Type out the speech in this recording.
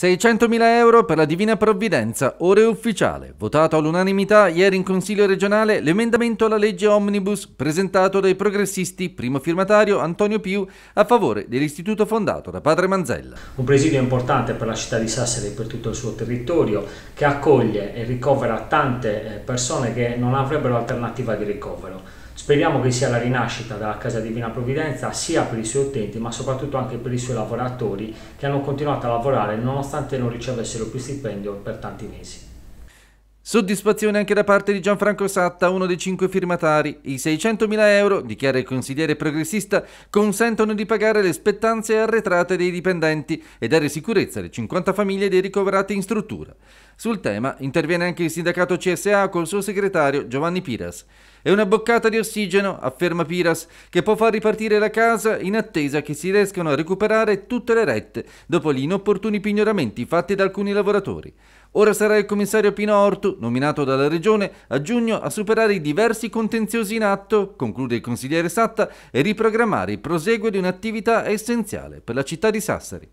600.000 euro per la Divina Provvidenza, ore ufficiale. Votato all'unanimità ieri in Consiglio regionale l'emendamento alla legge Omnibus presentato dai progressisti, primo firmatario Antonio Piu, a favore dell'istituto fondato da Padre Manzella. Un presidio importante per la città di Sassari e per tutto il suo territorio che accoglie e ricovera tante eh, persone che non avrebbero alternativa di ricovero. Speriamo che sia la rinascita della Casa Divina Provvidenza sia per i suoi utenti ma soprattutto anche per i suoi lavoratori che hanno continuato a lavorare nonostante non ricevessero più stipendio per tanti mesi. Soddisfazione anche da parte di Gianfranco Satta, uno dei cinque firmatari. I 600.000 euro, dichiara il consigliere progressista, consentono di pagare le spettanze arretrate dei dipendenti e dare sicurezza alle 50 famiglie dei ricoverati in struttura. Sul tema interviene anche il sindacato CSA col suo segretario Giovanni Piras. È una boccata di ossigeno, afferma Piras, che può far ripartire la casa in attesa che si riescano a recuperare tutte le rette dopo gli inopportuni pignoramenti fatti da alcuni lavoratori. Ora sarà il commissario Pino Ortu, nominato dalla Regione, a giugno a superare i diversi contenziosi in atto, conclude il consigliere Satta, e riprogrammare il proseguo di un'attività essenziale per la città di Sassari.